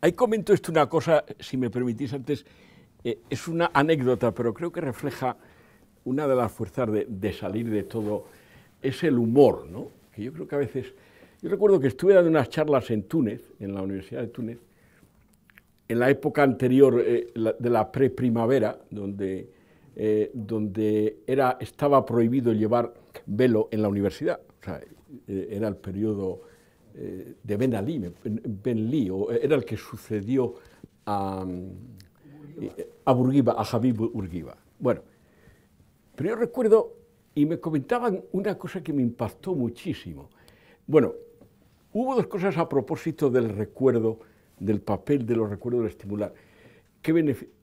Ahí comento esto una cosa, si me permitís antes, eh, es una anécdota, pero creo que refleja una de las fuerzas de, salir de todo, es el humor, ¿no? Que yo creo que a veces... Yo recuerdo que estuve dando unas charlas en Túnez, en la Universidad de Túnez, en la época anterior eh, de la preprimavera, donde, eh, donde era, estaba prohibido llevar velo en la universidad. O sea, era el periodo de Ben Ali, Ben Lee, eh, era el que sucedió a, eh, a Burguiba, Bueno, pero yo recuerdo y me comentaban una cosa que me impactó muchísimo. Bueno, hubo dos cosas a propósito del recuerdo, del papel de los recuerdos de estimular.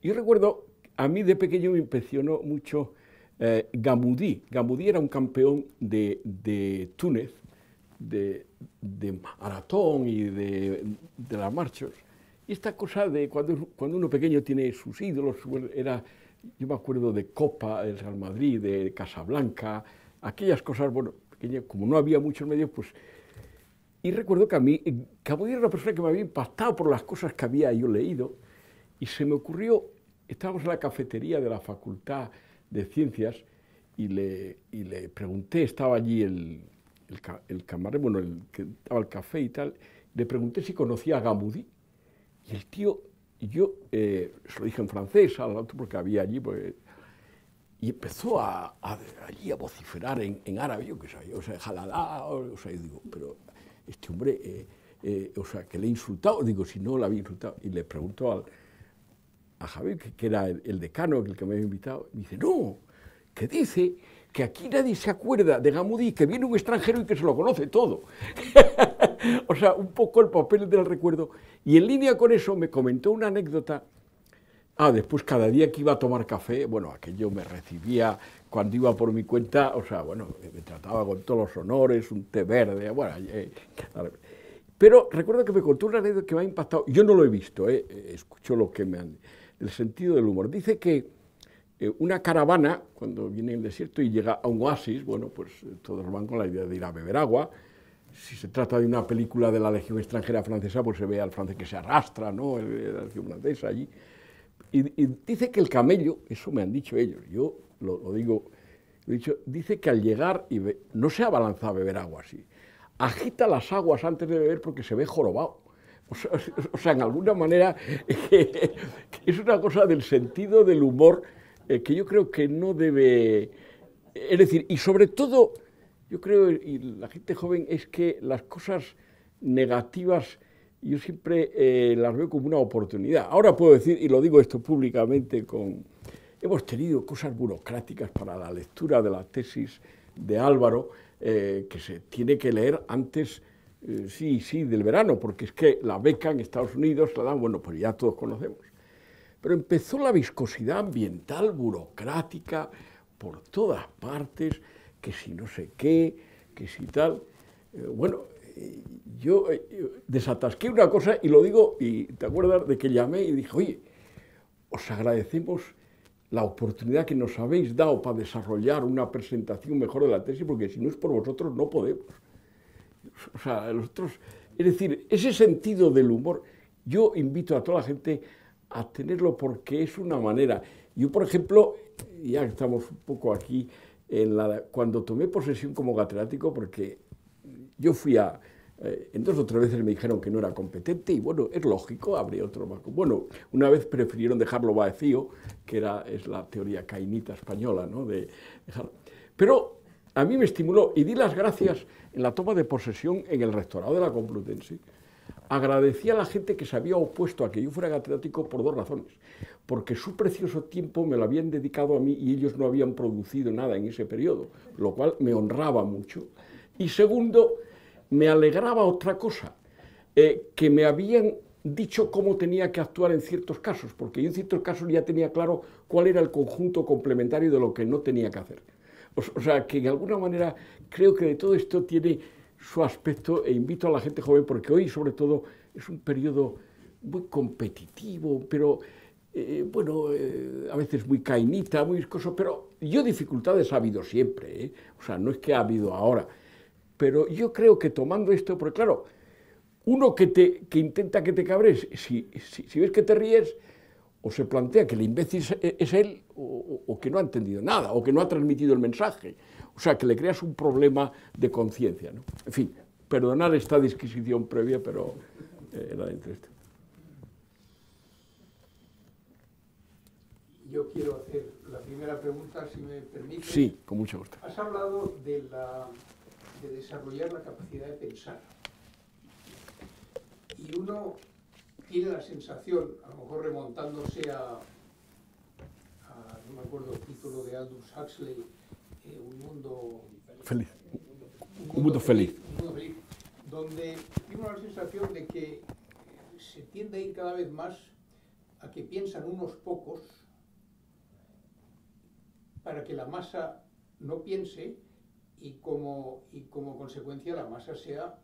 yo recuerdo, a mí de pequeño me impresionó mucho eh, Gamoudi, Gamudí. era un campeón de Túnez de, de maratón y de, de, las marchas. Y esta cosa de cuando, cuando uno pequeño tiene sus ídolos, era, yo me acuerdo de Copa, del Real Madrid, de Casablanca, aquellas cosas, bueno, como no había muchos medios, pues... Y recuerdo que a mí, Cabo era una persona que me había impactado por las cosas que había yo leído, y se me ocurrió, estábamos en la cafetería de la Facultad de Ciencias, y le, y le pregunté, estaba allí el el, camarero, bueno, el que daba el café y tal, le pregunté si conocía a Gamudi y el tío, yo eh, se lo dije en francés al otro porque había allí, pues, y empezó a, allí a vociferar en, árabe, yo qué o sea, jalada, o, sea, yo digo, pero este hombre, eh, eh, o sea, que le he insultado, digo, si no, la había insultado, y le preguntó a Javier, que, era el, decano, el que me había invitado, y dice, no, que dice que aquí nadie se acuerda de Gamudí, que viene un extranjero y que se lo conoce todo. o sea, un poco el papel del recuerdo. Y en línea con eso me comentó una anécdota. Ah, después cada día que iba a tomar café, bueno, aquello me recibía cuando iba por mi cuenta, o sea, bueno, me trataba con todos los honores, un té verde, bueno. Eh, eh, pero recuerdo que me contó una anécdota que me ha impactado. Yo no lo he visto, eh, escucho lo que me han... El sentido del humor. Dice que eh, una caravana, cuando viene el desierto y llega a un oasis, bueno, pues eh, todos van con la idea de ir a beber agua. Si se trata de una película de la Legión extranjera francesa, pues se ve al francés que se arrastra, ¿no? La Legión francesa allí. Y, dice que el camello, eso me han dicho ellos, yo lo, digo, dicho, dice que al llegar y no se abalanza a beber agua así, agita las aguas antes de beber porque se ve jorobado. O sea, en alguna manera es una cosa del sentido del humor eh, que yo creo que no debe... Es decir, y sobre todo, yo creo, y la gente joven, es que las cosas negativas yo siempre eh, las veo como una oportunidad. Ahora puedo decir, y lo digo esto públicamente, con hemos tenido cosas burocráticas para la lectura de la tesis de Álvaro, eh, que se tiene que leer antes, sí, sí, del verano, porque es que la beca en Estados Unidos la dan, bueno, pues ya todos conocemos. Pero empezó la viscosidad ambiental burocrática por todas partes, que si no sé qué, que si tal. Eh, bueno, eh, yo eh, desatasqué una cosa y lo digo, y te acuerdas de que llamé y dije, oye, os agradecemos la oportunidad que nos habéis dado para desarrollar una presentación mejor de la tesis, porque si no es por vosotros no podemos. O sea, nosotros, es decir, ese sentido del humor, yo invito a toda la gente a tenerlo porque es una manera. Yo, por ejemplo, ya estamos un poco aquí, en cuando tomé posesión como catedrático, porque yo fui a... Eh, entonces otras veces me dijeron que no era competente y bueno, es lógico, habría otro marco. Bueno, una vez prefirieron dejarlo vacío, que era, es la teoría cainita española, ¿no? De Pero a mí me estimuló y di las gracias en la toma de posesión en el rectorado de la Complutense agradecía a la gente que se había opuesto a que yo fuera catedrático por dos razones. Porque su precioso tiempo me lo habían dedicado a mí y ellos no habían producido nada en ese periodo, lo cual me honraba mucho. Y segundo, me alegraba otra cosa, eh, que me habían dicho cómo tenía que actuar en ciertos casos, porque yo en ciertos casos ya tenía claro cuál era el conjunto complementario de lo que no tenía que hacer. O, sea, que de alguna manera creo que de todo esto tiene su aspecto e invito a la gente joven, porque hoy sobre todo es un periodo muy competitivo, pero eh, bueno, eh, a veces muy cainita, muy viscoso, pero yo dificultades ha habido siempre, ¿eh? o sea, no es que ha habido ahora, pero yo creo que tomando esto, porque claro, uno que, que intenta que te cabres, si, ves que te ríes, o se plantea que el imbécil es, él, o que no ha entendido nada, o que no ha transmitido el mensaje. O sea, que le creas un problema de conciencia. ¿no? En fin, perdonar esta disquisición previa, pero era eh, de este. Yo quiero hacer la primera pregunta, si me permite. Sí, con mucho gusto. Has hablado de, desarrollar la capacidad de pensar. Y uno tiene la sensación, a lo mejor remontándose a, a no me acuerdo el título de Aldous Huxley, eh, un mundo feliz. Un mundo, feliz. Un mundo feliz. Donde tengo la sensación de que eh, se tiende a ir cada vez más a que piensan unos pocos para que la masa no piense y como, como consecuencia la masa sea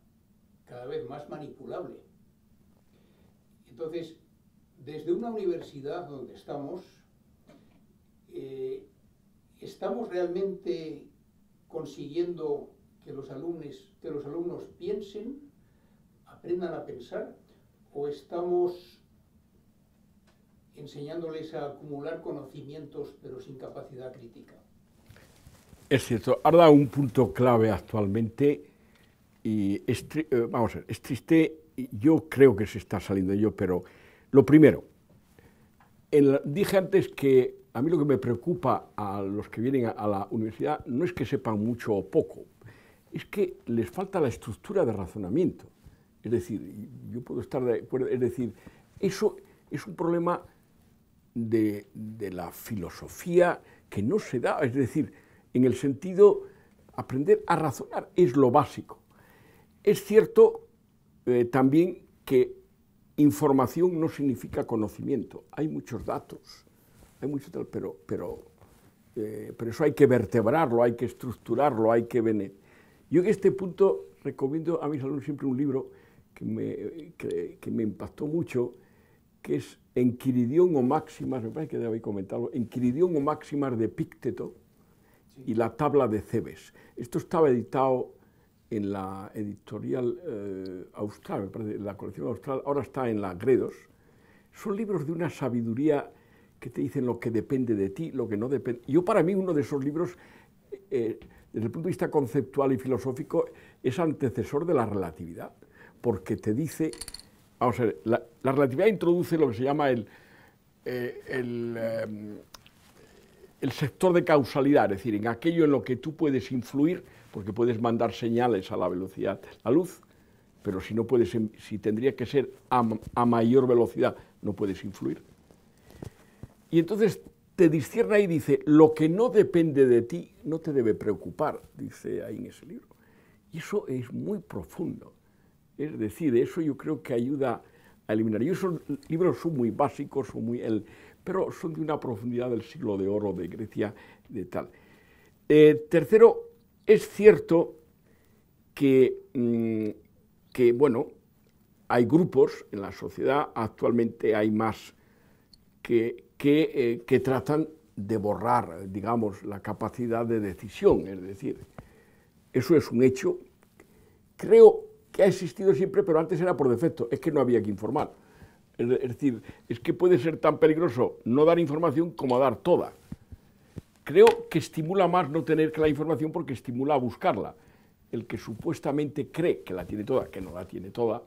cada vez más manipulable. Entonces, desde una universidad donde estamos, eh, ¿Estamos realmente consiguiendo que los, alumnos, que los alumnos piensen, aprendan a pensar, o estamos enseñándoles a acumular conocimientos pero sin capacidad crítica? Es cierto, ha dado un punto clave actualmente y es, eh, vamos a ver, es triste, yo creo que se está saliendo yo, pero lo primero, dije antes que a mí lo que me preocupa a los que vienen a, la universidad no es que sepan mucho o poco, es que les falta la estructura de razonamiento. Es decir, yo puedo estar de acuerdo, es decir, eso es un problema de, la filosofía que no se da, es decir, en el sentido aprender a razonar es lo básico. Es cierto eh, también que información no significa conocimiento, hay muchos datos, hay mucho tal, pero, eh, pero, eso hay que vertebrarlo, hay que estructurarlo, hay que venir. Yo en este punto recomiendo a mis alumnos siempre un libro que me, impactó mucho, que es Enquiridión o Máximas, me parece que debéis comentarlo, Enquiridión o Máximas de Pícteto y la tabla de Cebes. Esto estaba editado en la editorial eh, austral, me parece, la colección austral, ahora está en la Gredos. Son libros de una sabiduría que te dicen lo que depende de ti, lo que no depende. Yo para mí uno de esos libros, eh, desde el punto de vista conceptual y filosófico, es antecesor de la relatividad, porque te dice, vamos a ver, la, relatividad introduce lo que se llama el, eh, eh, el, sector de causalidad, es decir, en aquello en lo que tú puedes influir, porque puedes mandar señales a la velocidad de la luz, pero si no puedes, si tendría que ser a mayor velocidad, no puedes influir. Y entonces te discierna y dice, lo que no depende de ti no te debe preocupar, dice ahí en ese libro. Y eso es muy profundo. Es decir, eso yo creo que ayuda a eliminar. Y esos libros son muy básicos, muy pero son de una profundidad del siglo de oro de Grecia, de tal. Eh, tercero, es cierto que, mm, que, bueno, hay grupos en la sociedad, actualmente hay más que, eh, que, tratan de borrar, digamos, la capacidad de decisión. Es decir, eso es un hecho. Creo que ha existido siempre, pero antes era por defecto, es que no había que informar. Es decir, es que puede ser tan peligroso no dar información como dar toda. Creo que estimula más no tener que la información porque estimula a buscarla. El que supuestamente cree que la tiene toda, que no la tiene toda,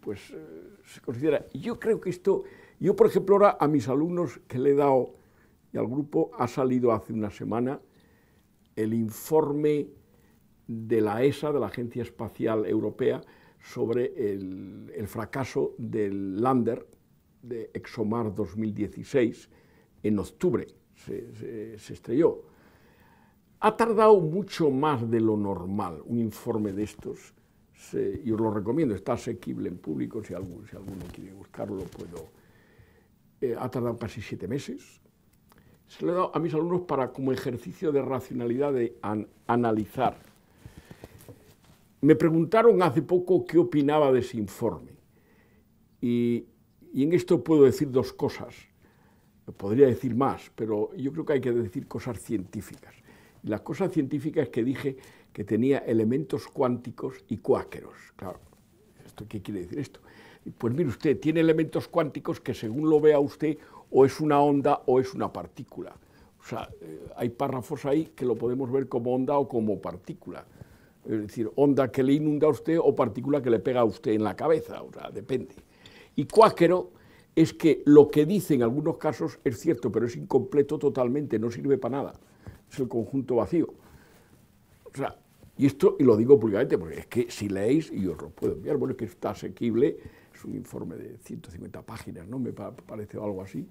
pues eh, se considera. Yo creo que esto yo, por ejemplo, ahora a mis alumnos que le he dado y al grupo ha salido hace una semana el informe de la ESA, de la Agencia Espacial Europea, sobre el, fracaso del lander de ExoMars 2016 en octubre. Se, estrelló. Ha tardado mucho más de lo normal un informe de estos se, y os lo recomiendo, está asequible en público, si algún si alguno quiere buscarlo puedo eh, ha tardado casi siete meses. Se lo he dado a mis alumnos para como ejercicio de racionalidad de analizar. Me preguntaron hace poco qué opinaba de ese informe. Y, en esto puedo decir dos cosas. Podría decir más, pero yo creo que hay que decir cosas científicas. las cosas científicas que dije que tenía elementos cuánticos y cuáqueros. Claro, ¿esto qué quiere decir esto? Pues mire usted, tiene elementos cuánticos que según lo vea usted, o es una onda o es una partícula. O sea, eh, hay párrafos ahí que lo podemos ver como onda o como partícula. Es decir, onda que le inunda a usted o partícula que le pega a usted en la cabeza, o sea, depende. Y cuáquero es que lo que dice en algunos casos es cierto, pero es incompleto totalmente, no sirve para nada. Es el conjunto vacío. O sea, y esto, y lo digo públicamente, porque es que si leéis, y os lo puedo enviar, bueno, es que está asequible es un informe de 150 páginas, ¿no? Me parece algo así.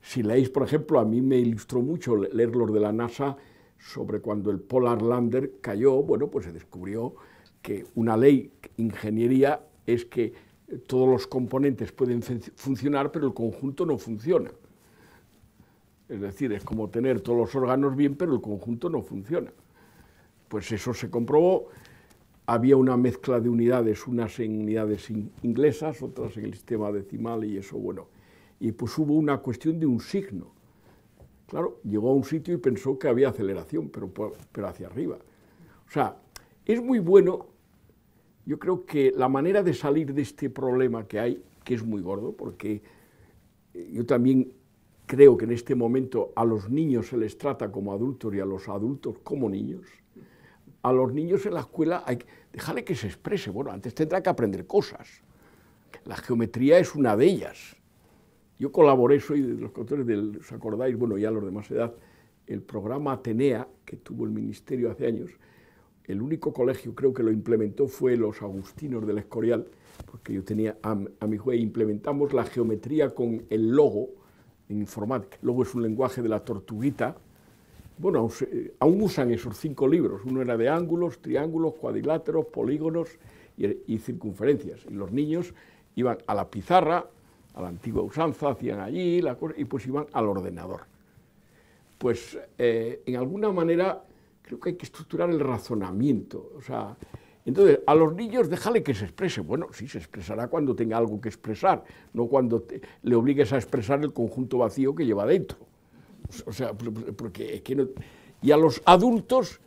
Si leéis, por ejemplo, a mí me ilustró mucho leer los de la NASA sobre cuando el Polar Lander cayó, bueno, pues se descubrió que una ley ingeniería es que todos los componentes pueden funcionar, pero el conjunto no funciona. Es decir, es como tener todos los órganos bien, pero el conjunto no funciona. Pues eso se comprobó había una mezcla de unidades, unas en unidades inglesas, otras en el sistema decimal y eso, bueno. Y pues hubo una cuestión de un signo. Claro, llegó a un sitio y pensó que había aceleración, pero, pero hacia arriba. O sea, es muy bueno, yo creo que la manera de salir de este problema que hay, que es muy gordo, porque eh, yo también creo que en este momento a los niños se les trata como adultos y a los adultos como niños, a los niños en la escuela hay que dejarle que se exprese. Bueno, antes tendrá que aprender cosas. La geometría es una de ellas. Yo colaboré, soy de los coautores del, ¿os acordáis? Bueno, ya los de más edad, el programa Atenea, que tuvo el ministerio hace años, el único colegio creo que lo implementó fue los agustinos del Escorial, porque yo tenía a, mi juez, implementamos la geometría con el logo en informática. El logo es un lenguaje de la tortuguita, bueno, aún, usan esos cinco libros. Uno era de ángulos, triángulos, cuadriláteros, polígonos y, circunferencias. Y los niños iban a la pizarra, a la antigua usanza, hacían allí la y pues iban al ordenador. Pues eh, en alguna manera creo que hay que estructurar el razonamiento. O sea, entonces, a los niños déjale que se exprese. Bueno, sí, se expresará cuando tenga algo que expresar, no cuando le obligues a expresar el conjunto vacío que lleva dentro. Pues, o sea, porque es que y a los adultos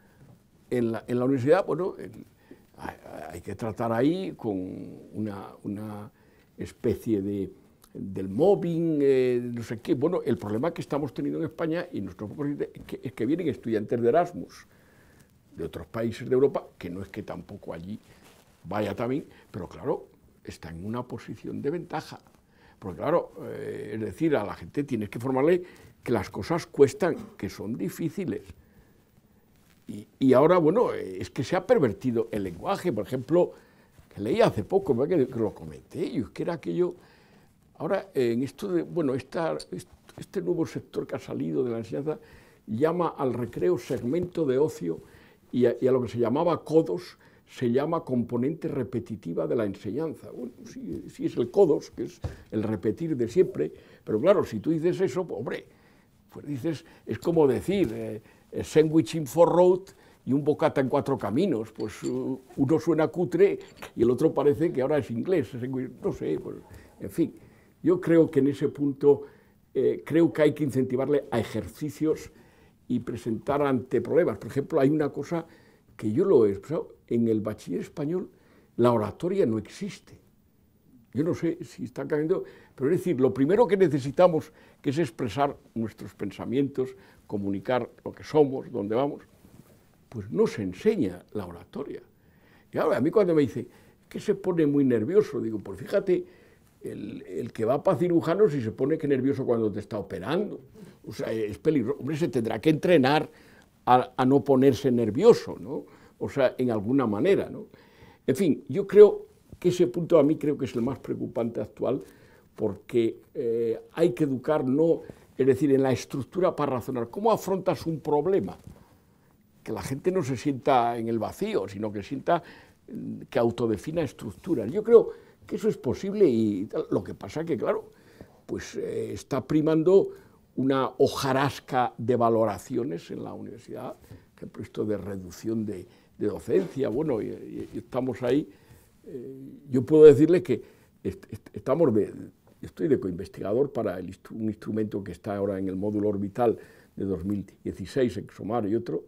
en la, universidad, bueno, hay, que tratar ahí con una, especie de del mobbing, eh, no sé qué. Bueno, el problema que estamos teniendo en España y nuestro es que, es que vienen estudiantes de Erasmus de otros países de Europa, que no es que tampoco allí vaya también, pero claro, está en una posición de ventaja. Porque claro, eh, es decir, a la gente tienes que formarle que las cosas cuestan, que son difíciles. Y, ahora, bueno, es que se ha pervertido el lenguaje, por ejemplo, que leí hace poco, que, lo comenté, yo, es que era aquello... Ahora, en esto de, bueno, este nuevo sector que ha salido de la enseñanza llama al recreo segmento de ocio y a, lo que se llamaba codos se llama componente repetitiva de la enseñanza. Bueno, sí, es el codos, que es el repetir de siempre, pero claro, si tú dices eso, pues, hombre, pues dices, es como decir, eh, sandwiching sandwich road y un bocata en cuatro caminos, pues uno suena cutre y el otro parece que ahora es inglés, no sé, pues, en fin. Yo creo que en ese punto, eh, creo que hay que incentivarle a ejercicios y presentar ante problemas. Por ejemplo, hay una cosa que yo lo he expresado, en el bachiller español la oratoria no existe. Yo no sé si está cambiando pero es decir, lo primero que necesitamos que es expresar nuestros pensamientos, comunicar lo que somos, dónde vamos, pues no se enseña la oratoria. Y ahora, a mí cuando me dice que se pone muy nervioso, digo, pues fíjate, el, el que va para cirujanos y se pone que nervioso cuando te está operando. O sea, e, es peligroso. Hombre, se tendrá que entrenar a, a no ponerse nervioso, ¿no? O sea, en alguna manera, ¿no? En fin, yo creo que ese punto a mí creo que es el más preocupante actual, porque eh, hay que educar, no, es decir, en la estructura para razonar. ¿Cómo afrontas un problema? Que la gente no se sienta en el vacío, sino que sienta mm, que autodefina estructuras. Yo creo que eso es posible y lo que pasa es que, claro, pues eh, está primando una hojarasca de valoraciones en la universidad, por ejemplo, esto de reducción de, docencia, bueno, y, estamos ahí. Eh, yo puedo decirle que estamos de, estoy de coinvestigador para un instrumento que está ahora en el módulo orbital de 2016, ExoMar y otro,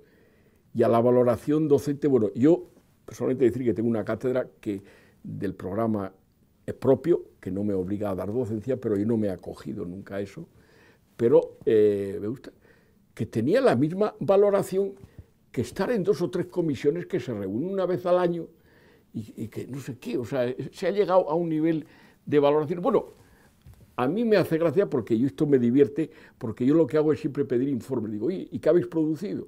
y a la valoración docente, bueno, yo personalmente decir que tengo una cátedra que del programa es propio, que no me obliga a dar docencia, pero yo no me he acogido nunca a eso, pero eh, me gusta, que tenía la misma valoración que estar en dos o tres comisiones que se reúnen una vez al año y, y que no sé qué, o sea, se ha llegado a un nivel de valoración. Bueno, a mí me hace gracia porque yo esto me divierte, porque yo lo que hago es siempre pedir informes. Digo, ¿y qué habéis producido?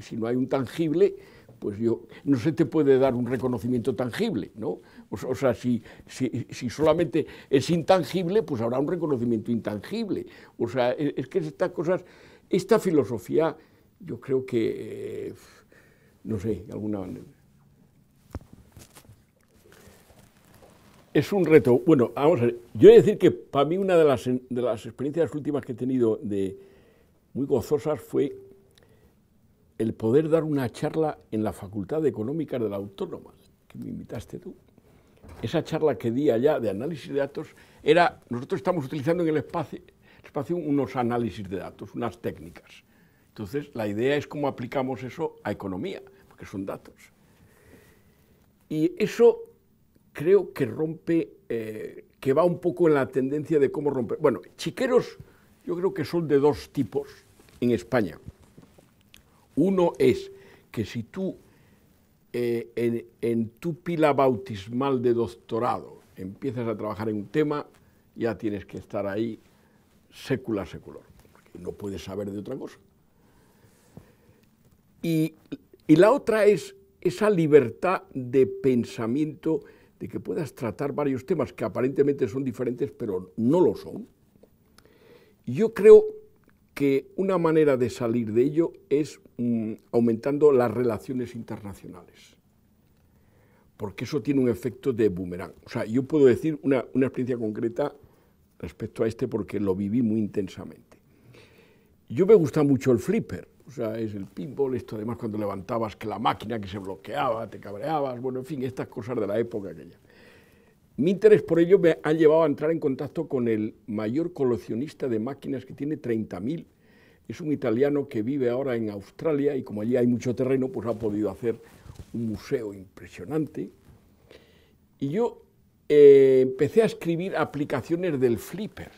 Si, no hay un tangible, pues yo, no se te puede dar un reconocimiento tangible, ¿no? O, sea, si, si, solamente es intangible, pues habrá un reconocimiento intangible. O sea, es, es que estas cosas, esta filosofía, yo creo que, eh, no sé, de alguna manera. Es un reto. Bueno, vamos a ver. Yo he de decir que para mí una de las, de las experiencias últimas que he tenido de muy gozosas fue el poder dar una charla en la Facultad de Económicas de la Autónoma, que me invitaste tú. Esa charla que di allá de análisis de datos era, nosotros estamos utilizando en el espacio, espacio unos análisis de datos, unas técnicas. Entonces, la idea es cómo aplicamos eso a economía, porque son datos. Y eso creo que rompe, eh, que va un poco en la tendencia de cómo romper. Bueno, chiqueros yo creo que son de dos tipos en España. Uno es que si tú eh, en, tu pila bautismal de doctorado empiezas a trabajar en un tema, ya tienes que estar ahí sécula secular, no puedes saber de otra cosa. Y, y la otra es esa libertad de pensamiento de que puedas tratar varios temas que aparentemente son diferentes, pero no lo son. Yo creo que una manera de salir de ello es mm, aumentando las relaciones internacionales, porque eso tiene un efecto de boomerang. O sea, yo puedo decir una, experiencia concreta respecto a este porque lo viví muy intensamente. Yo me gusta mucho el flipper, o sea, es el pinball, esto además cuando levantabas que la máquina que se bloqueaba, te cabreabas, bueno, en fin, estas cosas de la época aquella. Mi interés por ello me ha llevado a entrar en contacto con el mayor coleccionista de máquinas que tiene 30.000. Es un italiano que vive ahora en Australia y como allí hay mucho terreno, pues ha podido hacer un museo impresionante. Y yo eh, empecé a escribir aplicaciones del flipper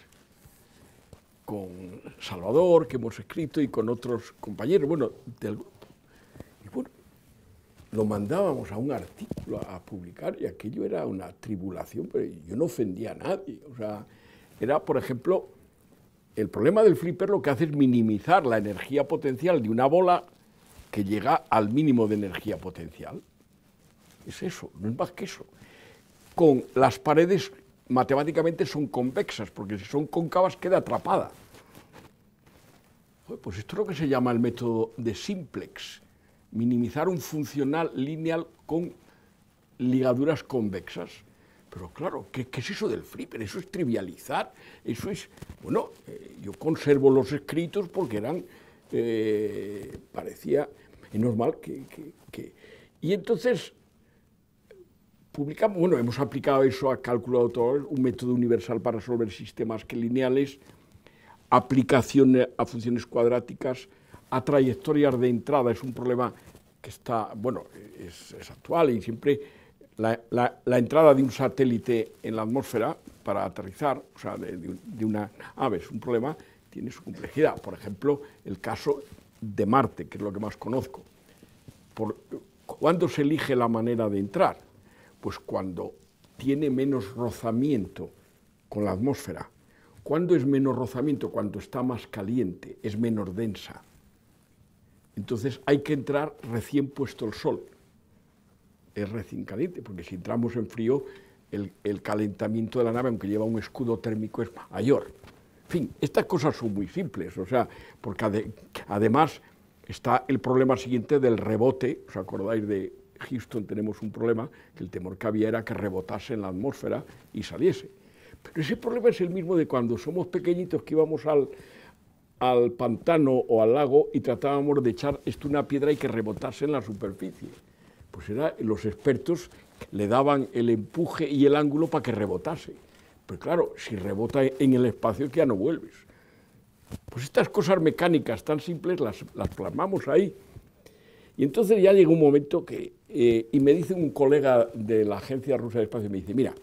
con Salvador, que hemos escrito, y con otros compañeros. Bueno, del lo mandábamos a un artículo a publicar y aquello era una tribulación, pero yo no ofendía a nadie. O sea, era, por ejemplo, el problema del flipper lo que hace es minimizar la energía potencial de una bola que llega al mínimo de energía potencial. Es eso, no es más que eso. Con las paredes matemáticamente son convexas, porque si son cóncavas queda atrapada. Pues esto es lo que se llama el método de simplex minimizar un funcional lineal con ligaduras convexas. Pero claro, ¿qué, es eso del flipper? Eso es trivializar, eso es... Bueno, eh, yo conservo los escritos porque eran... Eh, parecía normal que, que... Y entonces publicamos, bueno, hemos aplicado eso a cálculo de autor, un método universal para resolver sistemas que lineales, aplicación a funciones cuadráticas, a trayectorias de entrada. Es un problema que está, bueno, es, actual y siempre la, entrada de un satélite en la atmósfera para aterrizar, o sea, de, una ave, es un problema, tiene su complejidad. Por ejemplo, el caso de Marte, que es lo que más conozco. Por, ¿Cuándo se elige la manera de entrar? Pues cuando tiene menos rozamiento con la atmósfera. ¿Cuándo es menos rozamiento? Cuando está más caliente, es menos densa. Entonces hay que entrar recién puesto el sol. Es recién caliente, porque si entramos en frío, el, calentamiento de la nave, aunque lleva un escudo térmico, es mayor. En fin, estas cosas son muy simples, o sea, porque además está el problema siguiente del rebote, ¿os acordáis de Houston? Tenemos un problema, que el temor que había era que rebotase en la atmósfera y saliese. Pero ese problema es el mismo de cuando somos pequeñitos que íbamos al, al pantano o al lago y tratábamos de echar esto una piedra y que rebotase en la superficie. Pues era, los expertos le daban el empuje y el ángulo para que rebotase. Pero pues claro, si rebota en el espacio ya no vuelves. Pues estas cosas mecánicas tan simples las, plasmamos ahí. Y entonces ya llegó un momento que, eh, y me dice un colega de la Agencia Rusa de Espacio, me dice, mira,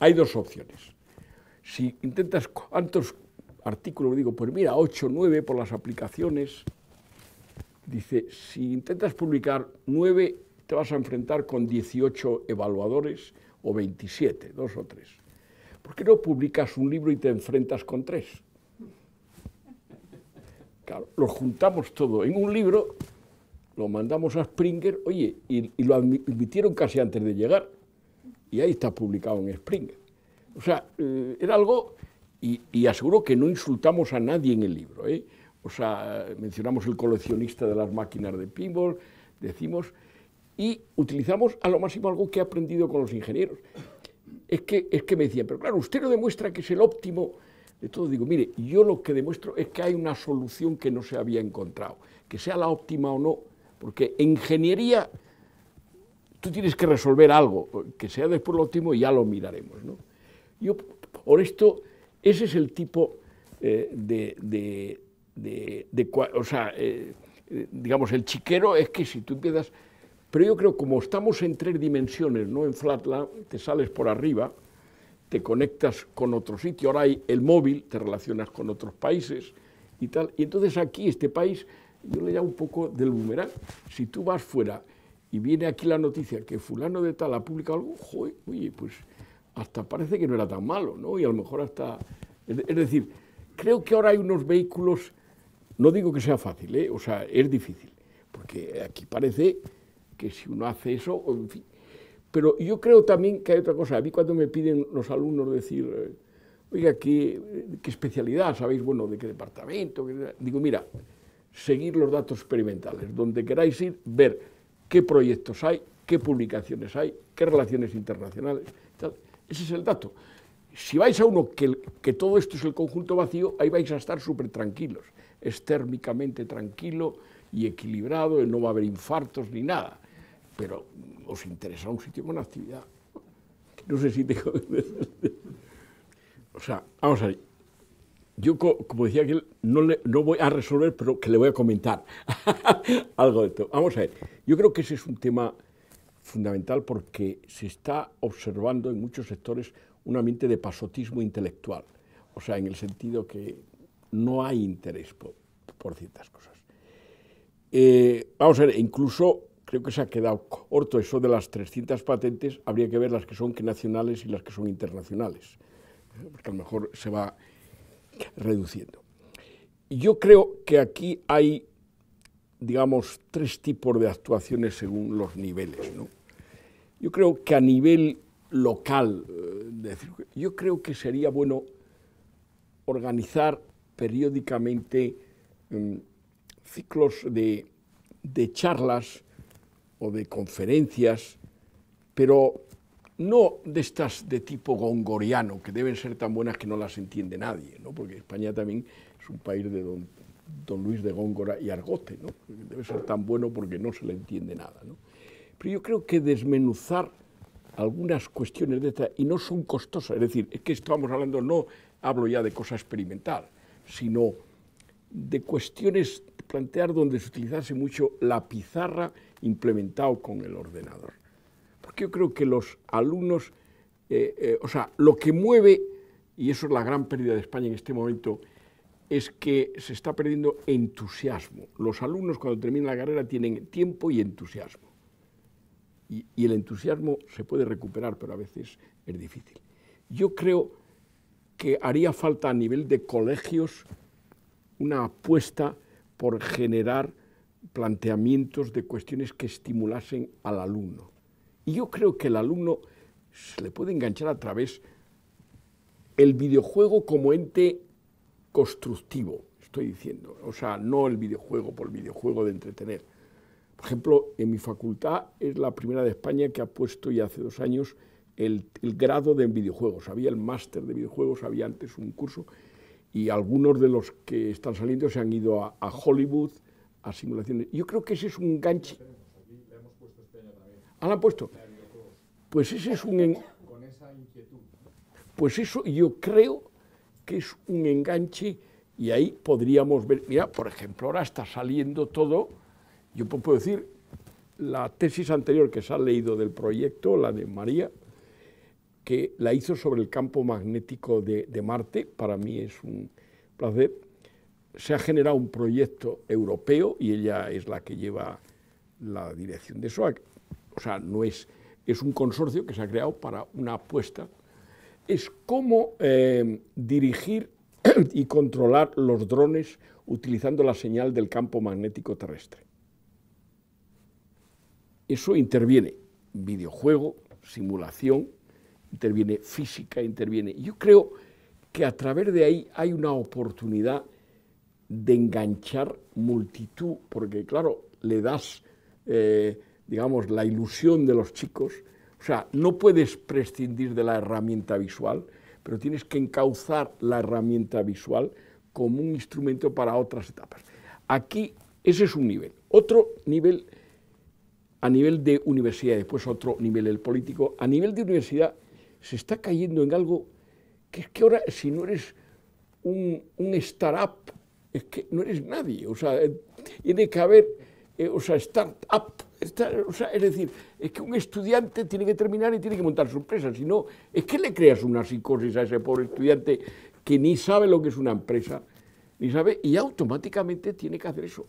hay dos opciones. Si intentas, ¿cuántos Artículo, digo, pues mira, 8, 9 por las aplicaciones. Dice, si intentas publicar 9, te vas a enfrentar con 18 evaluadores o 27, dos o tres. ¿Por qué no publicas un libro y te enfrentas con tres? Claro, lo juntamos todo en un libro, lo mandamos a Springer, oye, y, lo admitieron casi antes de llegar, y ahí está publicado en Springer. O sea, eh, era algo y, aseguro que no insultamos a nadie en el libro. ¿eh? O sea, mencionamos el coleccionista de las máquinas de pinball, decimos, y utilizamos a lo máximo algo que he aprendido con los ingenieros. Es que, es que me decían, pero claro, usted no demuestra que es el óptimo de todo. Digo, mire, yo lo que demuestro es que hay una solución que no se había encontrado, que sea la óptima o no, porque ingeniería tú tienes que resolver algo, que sea después lo óptimo y ya lo miraremos. ¿no? Yo por esto ese es el tipo eh, de, de, O sea, eh, digamos, el chiquero es que si tú empiezas... Pero yo creo, como estamos en tres dimensiones, ¿no? En Flatland, te sales por arriba, te conectas con otro sitio, ahora hay el móvil, te relacionas con otros países y tal. Y entonces aquí, este país, yo le llamo un poco del boomerang. Si tú vas fuera y viene aquí la noticia que fulano de tal ha publicado algo, joder, oye, pues hasta parece que no era tan malo, ¿no? Y a lo mejor hasta... Es decir, creo que ahora hay unos vehículos, no digo que sea fácil, ¿eh? o sea, es difícil, porque aquí parece que si uno hace eso, en fin. Pero yo creo también que hay otra cosa. A mí cuando me piden los alumnos decir, eh, oiga, ¿qué, qué especialidad? ¿Sabéis, bueno, de qué departamento? Digo, mira, seguir los datos experimentales. Donde queráis ir, ver qué proyectos hay, qué publicaciones hay, qué relaciones internacionales, tal. Ese es el dato. Si vais a uno que, que todo esto es el conjunto vacío, ahí vais a estar súper tranquilos. Es térmicamente tranquilo y equilibrado, no va a haber infartos ni nada. Pero os interesa un sitio con actividad. No sé si tengo... o sea, vamos a ver. Yo, como decía aquel, no, le, no voy a resolver, pero que le voy a comentar algo de esto. Vamos a ver. Yo creo que ese es un tema fundamental porque se está observando en muchos sectores un ambiente de pasotismo intelectual, o sea, en el sentido que no hay interés por, ciertas cosas. Eh, vamos a ver, incluso creo que se ha quedado corto eso de las 300 patentes, habría que ver las que son nacionales y las que son internacionales, porque a lo mejor se va reduciendo. Yo creo que aquí hay, digamos, tres tipos de actuaciones según los niveles, ¿no? Yo creo que a nivel local, eh, yo creo que sería bueno organizar periódicamente mm, ciclos de, charlas o de conferencias, pero no de estas de tipo gongoriano, que deben ser tan buenas que no las entiende nadie, ¿no? porque España también es un país de don, don Luis de Góngora y Argote, ¿no? debe ser tan bueno porque no se le entiende nada. ¿no? Pero yo creo que desmenuzar algunas cuestiones de esta, y no son costosas, es decir, es que estamos hablando, no hablo ya de cosa experimental, sino de cuestiones, plantear donde se utilizase mucho la pizarra implementado con el ordenador. Porque yo creo que los alumnos, eh, eh, o sea, lo que mueve, y eso es la gran pérdida de España en este momento, es que se está perdiendo entusiasmo. Los alumnos cuando terminan la carrera tienen tiempo y entusiasmo y, el entusiasmo se puede recuperar, pero a veces es difícil. Yo creo que haría falta a nivel de colegios una apuesta por generar planteamientos de cuestiones que estimulasen al alumno. Y yo creo que el alumno se le puede enganchar a través el videojuego como ente constructivo, estoy diciendo, o sea, no el videojuego por el videojuego de entretener, por ejemplo, en mi facultad es la primera de España que ha puesto ya hace dos años el, grado de videojuegos. Había el máster de videojuegos, había antes un curso, y algunos de los que están saliendo se han ido a, Hollywood, a simulaciones. Yo creo que ese es un gancho. ¿Ah, han puesto? Pues ese es un... Con esa inquietud. Pues eso yo creo que es un enganche y ahí podríamos ver, mira, por ejemplo, ahora está saliendo todo yo puedo decir, la tesis anterior que se ha leído del proyecto, la de María, que la hizo sobre el campo magnético de, Marte, para mí es un placer, se ha generado un proyecto europeo y ella es la que lleva la dirección de SOAC. O sea, no es, es un consorcio que se ha creado para una apuesta. Es cómo eh, dirigir y controlar los drones utilizando la señal del campo magnético terrestre. Eso interviene videojuego, simulación, interviene física, interviene. Yo creo que a través de ahí hay una oportunidad de enganchar multitud, porque claro, le das, eh, digamos, la ilusión de los chicos. O sea, no puedes prescindir de la herramienta visual, pero tienes que encauzar la herramienta visual como un instrumento para otras etapas. Aquí ese es un nivel. Otro nivel a nivel de universidad, después otro nivel el político, a nivel de universidad se está cayendo en algo que es que ahora si no eres un, startup, es que no eres nadie, o sea, eh, tiene que haber, eh, o sea, startup, o sea, es decir, es que un estudiante tiene que terminar y tiene que montar su empresa, si no, es que le creas una psicosis a ese pobre estudiante que ni sabe lo que es una empresa, ni sabe, y automáticamente tiene que hacer eso.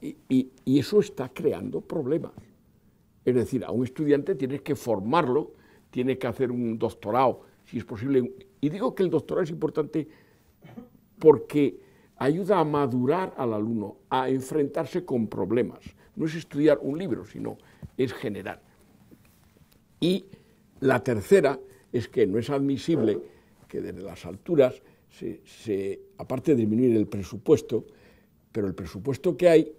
Y, eso está creando problemas. Es decir, a un estudiante tienes que formarlo, tiene que hacer un doctorado, si es posible. Y digo que el doctorado es importante porque ayuda a madurar al alumno, a enfrentarse con problemas. No es estudiar un libro, sino es generar. Y la tercera es que no es admisible que desde las alturas se, se aparte de disminuir el presupuesto, pero el presupuesto que hay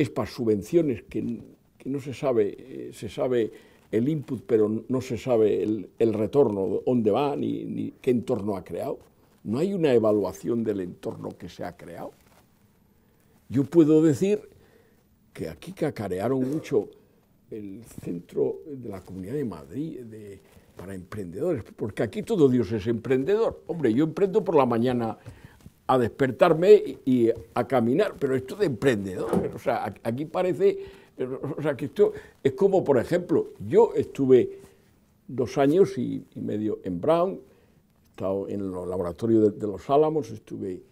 es para subvenciones que, no se sabe, eh, se sabe el input, pero no se sabe el, retorno, dónde va, ni, qué entorno ha creado. No hay una evaluación del entorno que se ha creado. Yo puedo decir que aquí cacarearon mucho el centro de la Comunidad de Madrid para emprendedores, porque aquí todo Dios es emprendedor. Hombre, yo emprendo por la mañana a despertarme y a caminar, pero esto de emprendedor, o sea, aquí parece, o sea, que esto es como, por ejemplo, yo estuve dos años y, medio en Brown, he estado en el laboratorio de, los Álamos, estuve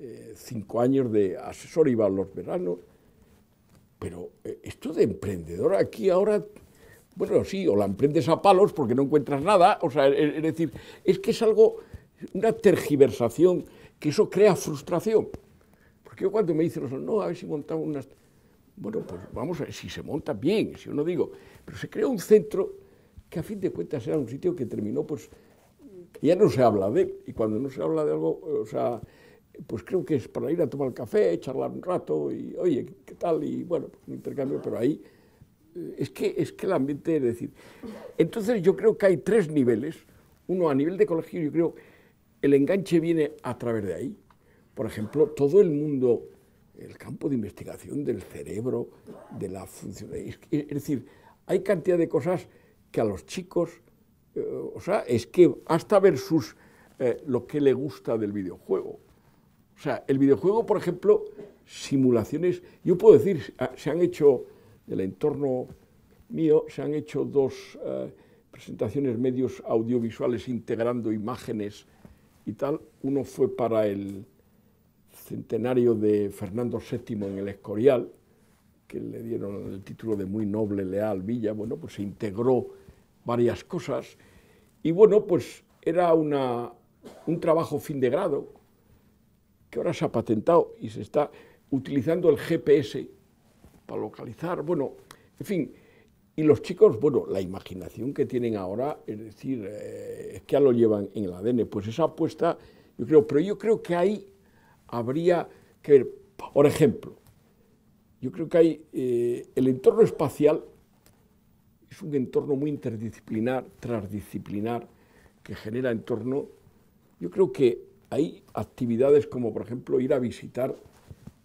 eh, cinco años de asesor, y a los veranos, pero eh, esto de emprendedor aquí ahora, bueno, sí, o la emprendes a palos porque no encuentras nada, o sea, e-, es decir, es que es algo, una tergiversación, que eso crea frustración. Porque yo cuando me dicen, no, a ver si montamos unas... Bueno, pues vamos a ver si se monta bien, si yo no digo. Pero se crea un centro que a fin de cuentas era un sitio que terminó, pues, ya no se habla de él. Y cuando no se habla de algo, o sea, pues creo que es para ir a tomar café, charlar un rato y, oye, ¿qué tal? Y bueno, pues un intercambio, pero ahí eh, es que, es que el ambiente, es decir. Entonces yo creo que hay tres niveles. Uno, a nivel de colegio, yo creo el enganche viene a través de ahí. Por ejemplo, todo el mundo, el campo de investigación del cerebro, de la función... Es, es decir, hay cantidad de cosas que a los chicos... Eh, o sea, es que hasta versus eh, lo que le gusta del videojuego. O sea, el videojuego, por ejemplo, simulaciones... Yo puedo decir, ah, se han hecho, del entorno mío, se han hecho dos... Eh, presentaciones medios audiovisuales integrando imágenes uno fue para el centenario de Fernando VII en el Escorial, que le dieron el título de muy noble leal villa, bueno, pues se integró varias cosas y bueno, pues era una, un trabajo fin de grado que ahora se ha patentado y se está utilizando el GPS para localizar, bueno, en fin, y los chicos, bueno, la imaginación que tienen ahora, es decir, eh, es que ya lo llevan en el ADN, pues esa apuesta, yo creo, pero yo creo que ahí habría que ver, por ejemplo, yo creo que hay eh, el entorno espacial es un entorno muy interdisciplinar, transdisciplinar, que genera entorno. Yo creo que hay actividades como, por ejemplo, ir a visitar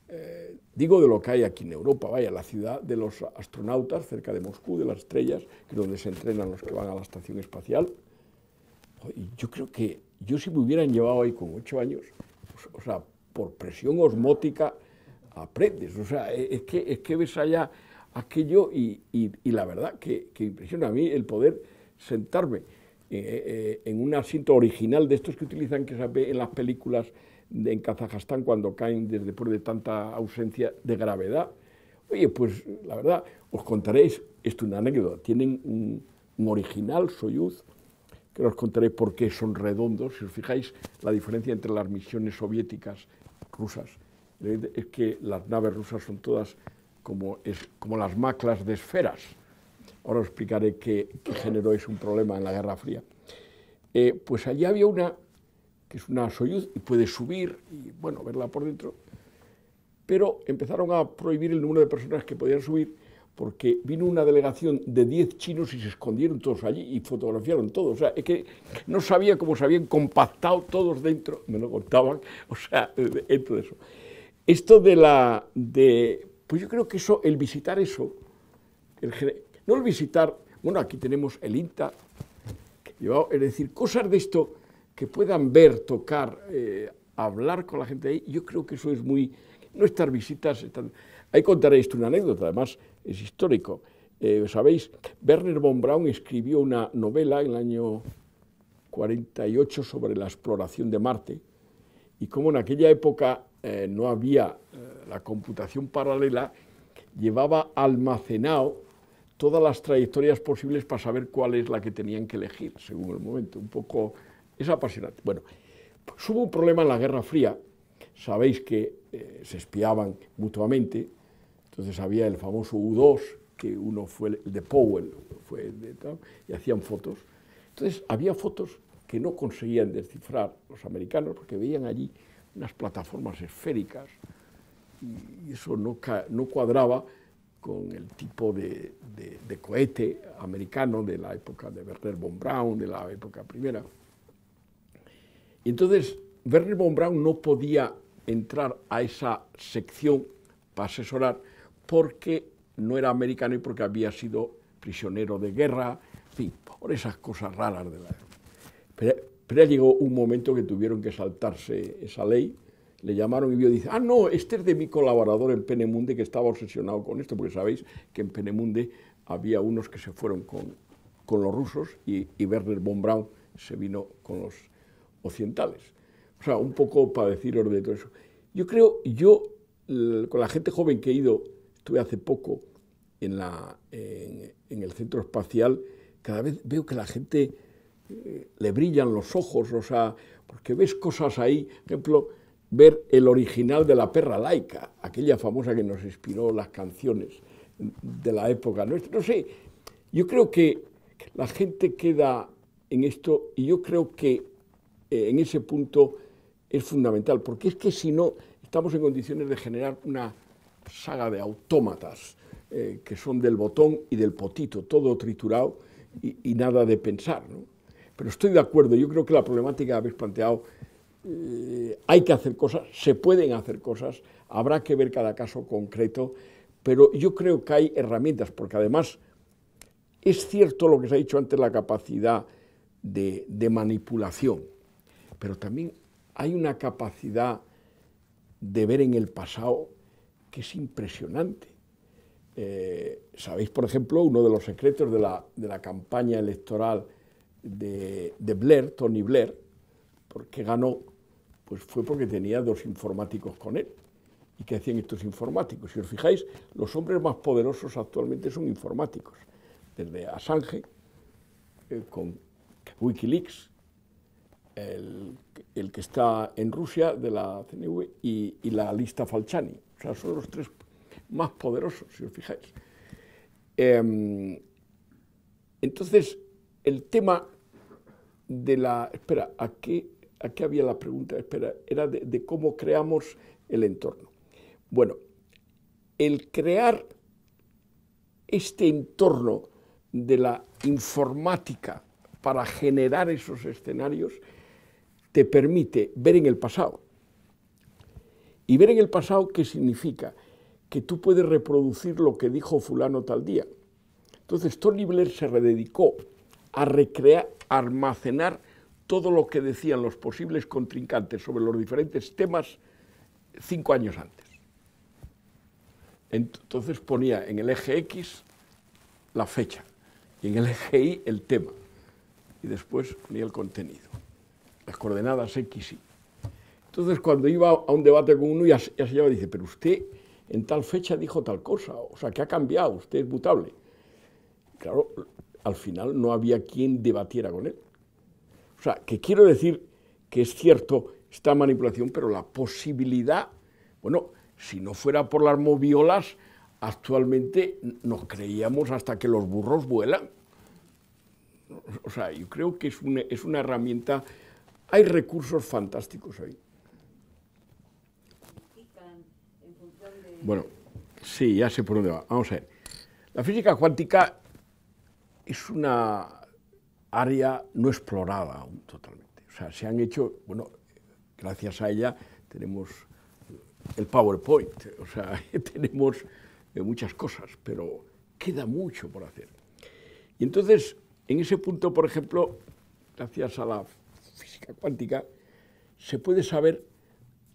eh, Digo de lo que hay aquí en Europa, vaya, la ciudad de los astronautas cerca de Moscú, de las estrellas, que donde se entrenan los que van a la estación espacial. Yo creo que yo si me hubieran llevado ahí con ocho años, pues, o sea, por presión osmótica aprendes. O sea, e, es que, es que ves allá aquello y, la verdad que, impresiona a mí el poder sentarme eh, eh, en un asiento original de estos que utilizan que se ve en las películas en Kazajstán cuando caen desde, después de tanta ausencia de gravedad. Oye, pues la verdad, os contaréis, esto es una anécdota, tienen un, original Soyuz, que os contaré por qué son redondos. Si os fijáis, la diferencia entre las misiones soviéticas rusas eh, es que las naves rusas son todas como, es, como las maclas de esferas. Ahora os explicaré qué, generó es un problema en la Guerra Fría. Eh, pues allí había una que es una Soyuz y puede subir y, bueno, verla por dentro. Pero empezaron a prohibir el número de personas que podían subir porque vino una delegación de 10 chinos y se escondieron todos allí y fotografiaron todos. O sea, es que no sabía cómo se habían compactado todos dentro, me lo contaban, o sea, dentro de eso. Esto de la... De, pues yo creo que eso, el visitar eso, el, no el visitar, bueno, aquí tenemos el INTA, es decir, cosas de esto que puedan ver, tocar, eh, hablar con la gente ahí, yo creo que eso es muy... Nuestras visitas están... Ahí contaré esto una anécdota, además es histórico. Eh, Sabéis, Werner von Braun escribió una novela en el año 48 sobre la exploración de Marte y como en aquella época eh, no había la computación paralela, llevaba almacenado todas las trayectorias posibles para saber cuál es la que tenían que elegir, según el momento, un poco es apasionante. Bueno, pues hubo un problema en la Guerra Fría. Sabéis que eh, se espiaban mutuamente. Entonces había el famoso U2, que uno fue el de Powell, fue de, y hacían fotos. Entonces había fotos que no conseguían descifrar los americanos porque veían allí unas plataformas esféricas y eso no, cuadraba con el tipo de, cohete americano de la época de Werner von Braun, de la época primera entonces Werner von Braun no podía entrar a esa sección para asesorar porque no era americano y porque había sido prisionero de guerra, en fin, por esas cosas raras de la guerra. Pero, ya llegó un momento que tuvieron que saltarse esa ley, le llamaron y vio, dice, ah, no, este es de mi colaborador en Penemunde que estaba obsesionado con esto, porque sabéis que en Penemunde había unos que se fueron con, con los rusos y Werner von Braun se vino con los occidentales. O sea, un poco para deciros de todo eso. Yo creo, yo con la gente joven que he ido, estuve hace poco en, la, en, el centro espacial, cada vez veo que la gente eh, le brillan los ojos, o sea, porque ves cosas ahí, por ejemplo, ver el original de la perra laica, aquella famosa que nos inspiró las canciones de la época nuestra. No sé, yo creo que la gente queda en esto y yo creo que eh, en ese punto es fundamental, porque es que si no estamos en condiciones de generar una saga de autómatas eh, que son del botón y del potito, todo triturado y, nada de pensar. Pero estoy de acuerdo, yo creo que la problemática que habéis planteado, eh, hay que hacer cosas, se pueden hacer cosas, habrá que ver cada caso concreto, pero yo creo que hay herramientas, porque además es cierto lo que se ha dicho antes, la capacidad de manipulación pero también hay una capacidad de ver en el pasado que es impresionante. Eh, Sabéis, por ejemplo, uno de los secretos de la, campaña electoral de, Blair, Tony Blair, porque ganó, pues fue porque tenía dos informáticos con él. ¿Y qué hacían estos informáticos? Si os fijáis, los hombres más poderosos actualmente son informáticos. Desde Assange, eh, con Wikileaks, el, que está en Rusia de la CNV y, la lista Falchani. O sea, son los tres más poderosos, si os fijáis. Em, entonces, el tema de la... Espera, aquí, qué había la pregunta, espera, era de cómo creamos el entorno. Bueno, el crear este entorno de la informática para generar esos escenarios te permite ver en el pasado. Y ver en el pasado, ¿qué significa? Que tú puedes reproducir lo que dijo fulano tal día. Entonces Tony Blair se rededicó a recrear, a almacenar todo lo que decían los posibles contrincantes sobre los diferentes temas cinco años antes. Entonces ponía en el eje X la fecha y en el eje Y el tema y después ponía el contenido las coordenadas X, Y. Entonces, cuando iba a un debate con uno, ya, ya se y dice, pero usted en tal fecha dijo tal cosa, o sea, que ha cambiado, usted es mutable. Claro, al final no había quien debatiera con él. O sea, que quiero decir que es cierto esta manipulación, pero la posibilidad, bueno, si no fuera por las moviolas, actualmente nos creíamos hasta que los burros vuelan. O sea, yo creo que es es una herramienta hay recursos fantásticos ahí. Bueno, sí, ya sé por dónde va. Vamos a ver. La física cuántica es una área no explorada aún totalmente. O sea, se han hecho, bueno, gracias a ella tenemos el PowerPoint, o sea, tenemos eh, muchas cosas, pero queda mucho por hacer. Y entonces, en ese punto, por ejemplo, gracias a la física cuántica, se puede saber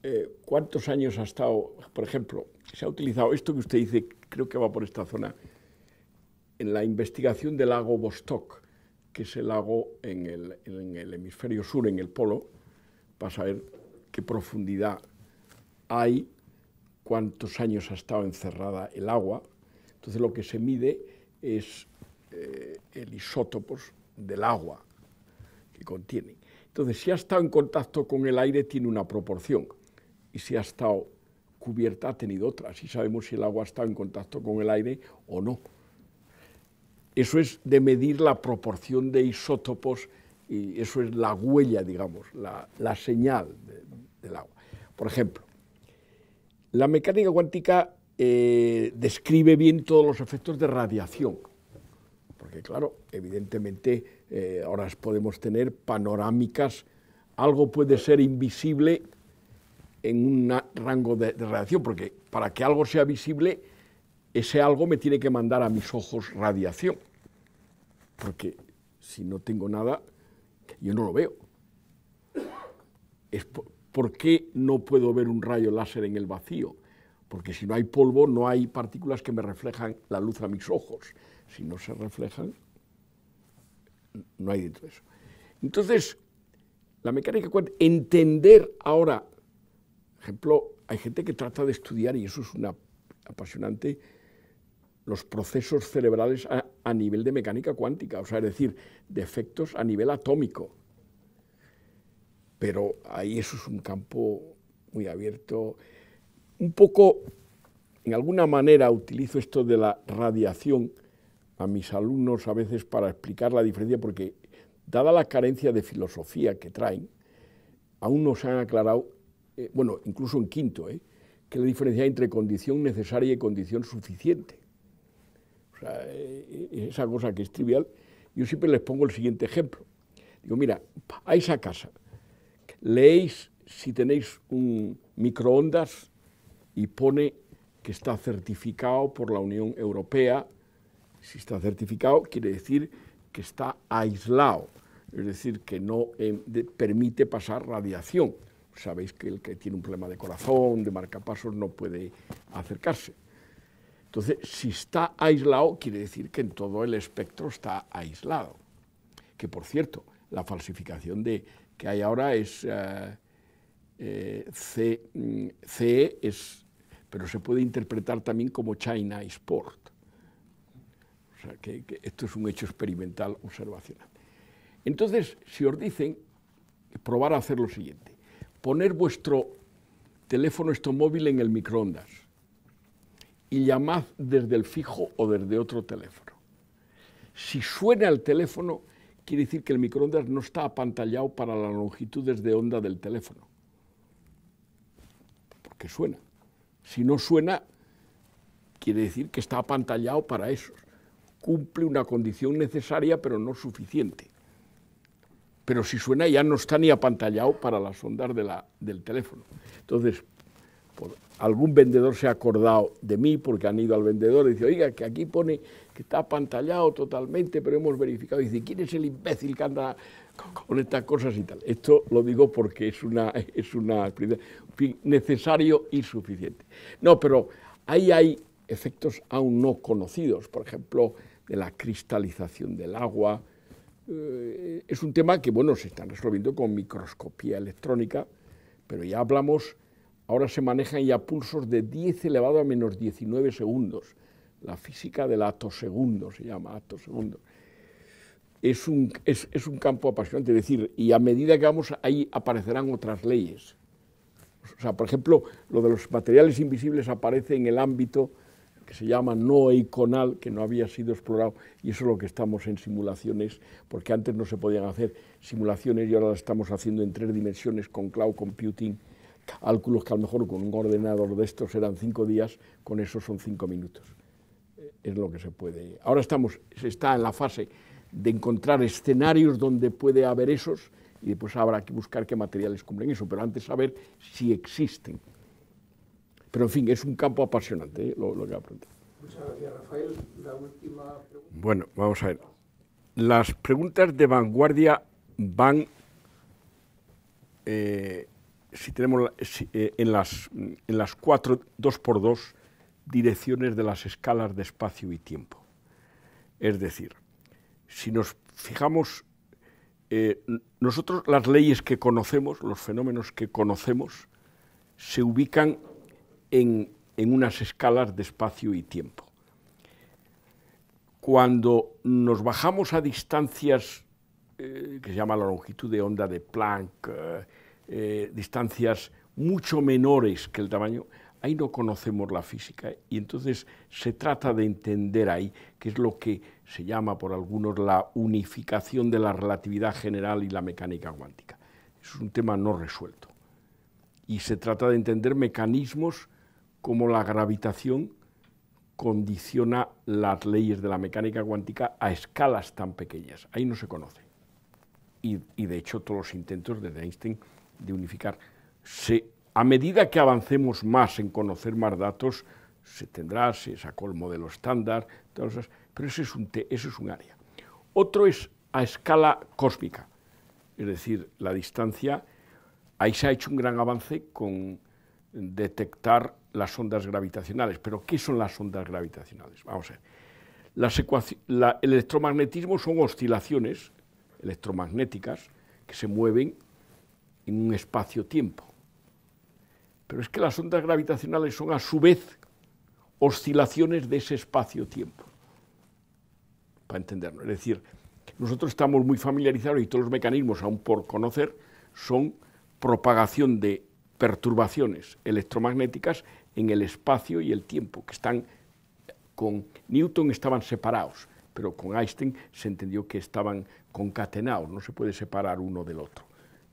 eh, cuántos años ha estado, por ejemplo, se ha utilizado esto que usted dice, creo que va por esta zona, en la investigación del lago Vostok, que es el lago en el, hemisferio sur, en el polo, para saber qué profundidad hay, cuántos años ha estado encerrada el agua. Entonces lo que se mide es eh, el isótopos del agua que contiene. Entonces, si ha estado en contacto con el aire, tiene una proporción. Y si ha estado cubierta, ha tenido otra. Así sabemos si el agua está en contacto con el aire o no. Eso es de medir la proporción de isótopos y eso es la huella, digamos, la, señal del agua. Por ejemplo, la mecánica cuántica eh, describe bien todos los efectos de radiación porque claro, evidentemente eh, ahora podemos tener panorámicas, algo puede ser invisible en un rango de, radiación, porque para que algo sea visible, ese algo me tiene que mandar a mis ojos radiación, porque si no tengo nada, yo no lo veo. Es ¿Por qué no puedo ver un rayo láser en el vacío? Porque si no hay polvo, no hay partículas que me reflejan la luz a mis ojos si no se reflejan, no hay dentro de eso. Entonces, la mecánica cuántica, entender ahora, ejemplo, hay gente que trata de estudiar, y eso es una apasionante, los procesos cerebrales a, nivel de mecánica cuántica, o sea, es decir, de efectos a nivel atómico. Pero ahí eso es un campo muy abierto. Un poco, en alguna manera, utilizo esto de la radiación a mis alumnos a veces para explicar la diferencia, porque dada la carencia de filosofía que traen, aún no se han aclarado, eh, bueno, incluso en quinto, eh, que la diferencia entre condición necesaria y condición suficiente. O sea, eh, esa cosa que es trivial, yo siempre les pongo el siguiente ejemplo. Digo, mira, a esa casa, leéis si tenéis un microondas y pone que está certificado por la Unión Europea si está certificado, quiere decir que está aislado, es decir, que no em, permite pasar radiación. Sabéis que el que tiene un problema de corazón, de marcapasos, no puede acercarse. Entonces, si está aislado, quiere decir que en todo el espectro está aislado. Que, por cierto, la falsificación de, que hay ahora es eh, eh, C, mm, CE, es, pero se puede interpretar también como China Sport o sea, que, esto es un hecho experimental observacional. Entonces, si os dicen, probar a hacer lo siguiente. Poner vuestro teléfono, esto móvil, en el microondas y llamad desde el fijo o desde otro teléfono. Si suena el teléfono, quiere decir que el microondas no está apantallado para las longitudes de onda del teléfono. Porque suena. Si no suena, quiere decir que está apantallado para esos cumple una condición necesaria pero no suficiente. Pero si suena ya no está ni apantallado para las ondas del teléfono. Entonces, algún vendedor se ha acordado de mí porque han ido al vendedor y dice, oiga, que aquí pone que está apantallado totalmente, pero hemos verificado. Y dice, ¿quién es el imbécil que anda con estas cosas y tal? Esto lo digo porque es una, es una necesario y suficiente. No, pero ahí hay efectos aún no conocidos, por ejemplo, de la cristalización del agua. Eh, es un tema que, bueno, se están resolviendo con microscopía electrónica, pero ya hablamos, ahora se manejan ya pulsos de 10 elevado a menos 19 segundos. La física del segundo, se llama atosegundo. Es un, es, es un campo apasionante, es decir, y a medida que vamos ahí aparecerán otras leyes. O sea, por ejemplo, lo de los materiales invisibles aparece en el ámbito que se llama no iconal, que no había sido explorado, y eso es lo que estamos en simulaciones, porque antes no se podían hacer simulaciones y ahora las estamos haciendo en tres dimensiones con cloud computing, cálculos que a lo mejor con un ordenador de estos eran cinco días, con eso son cinco minutos. Es lo que se puede. Ahora estamos, se está en la fase de encontrar escenarios donde puede haber esos y después habrá que buscar qué materiales cumplen eso, pero antes saber si existen. Pero en fin, es un campo apasionante ¿eh? lo, que aprendido. Muchas gracias, Rafael. La última pregunta. Bueno, vamos a ver. Las preguntas de vanguardia van, eh, si tenemos eh, en, las, en las cuatro, dos por dos, direcciones de las escalas de espacio y tiempo. Es decir, si nos fijamos, nosotros las leyes que conocemos, los fenómenos que conocemos, se ubican en, unas escalas de espacio y tiempo. Cuando nos bajamos a distancias eh, que se llama la longitud de onda de Planck, eh, eh, distancias mucho menores que el tamaño, ahí no conocemos la física y entonces se trata de entender ahí, qué es lo que se llama por algunos la unificación de la relatividad general y la mecánica cuántica. Es un tema no resuelto. Y se trata de entender mecanismos cómo la gravitación condiciona las leyes de la mecánica cuántica a escalas tan pequeñas. Ahí no se conoce. Y, y de hecho todos los intentos de Einstein de unificar. Se, a medida que avancemos más en conocer más datos, se tendrá, se sacó el modelo estándar, pero ese es, un ese es un área. Otro es a escala cósmica, es decir, la distancia. Ahí se ha hecho un gran avance con detectar las ondas gravitacionales. ¿Pero qué son las ondas gravitacionales? Vamos a ver. Las el electromagnetismo son oscilaciones electromagnéticas que se mueven en un espacio-tiempo. Pero es que las ondas gravitacionales son a su vez oscilaciones de ese espacio-tiempo. Para entenderlo. Es decir, nosotros estamos muy familiarizados y todos los mecanismos, aún por conocer, son propagación de perturbaciones electromagnéticas en el espacio y el tiempo, que están con Newton estaban separados, pero con Einstein se entendió que estaban concatenados, no se puede separar uno del otro.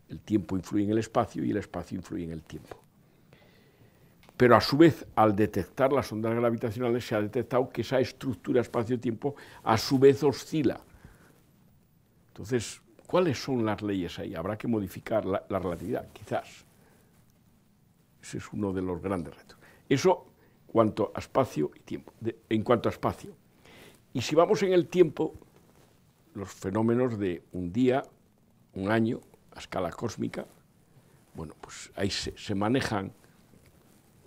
El tiempo influye en el espacio y el espacio influye en el tiempo. Pero a su vez, al detectar las ondas gravitacionales, se ha detectado que esa estructura espacio-tiempo a su vez oscila. Entonces, ¿cuáles son las leyes ahí? Habrá que modificar la, la relatividad, quizás. Ese es uno de los grandes retos. Eso cuanto a espacio y tiempo, en cuanto a espacio. Y si vamos en el tiempo, los fenómenos de un día, un año, a escala cósmica, bueno, pues ahí se, manejan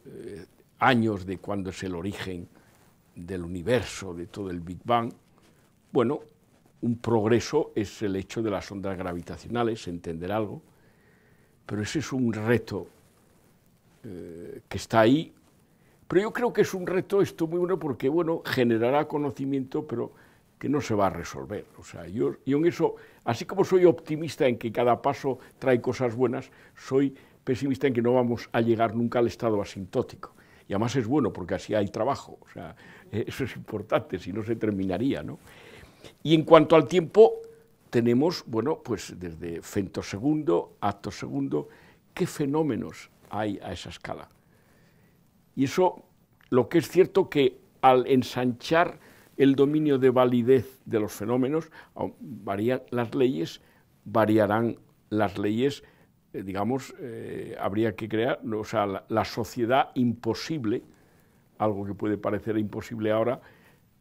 eh, años de cuando es el origen del universo, de todo el Big Bang. Bueno, un progreso es el hecho de las ondas gravitacionales, entender algo, pero ese es un reto eh, que está ahí. Pero yo creo que es un reto esto muy bueno porque, bueno, generará conocimiento, pero que no se va a resolver. O sea, yo, y en eso, así como soy optimista en que cada paso trae cosas buenas, soy pesimista en que no vamos a llegar nunca al estado asintótico. Y además es bueno porque así hay trabajo. O sea, eso es importante, si no se terminaría, ¿no? Y en cuanto al tiempo, tenemos, bueno, pues desde Fento segundo Acto segundo qué fenómenos hay a esa escala. Y eso, lo que es cierto que al ensanchar el dominio de validez de los fenómenos, varían las leyes, variarán las leyes, eh, digamos, eh, habría que crear, o sea, la, la, sociedad imposible, algo que puede parecer imposible ahora,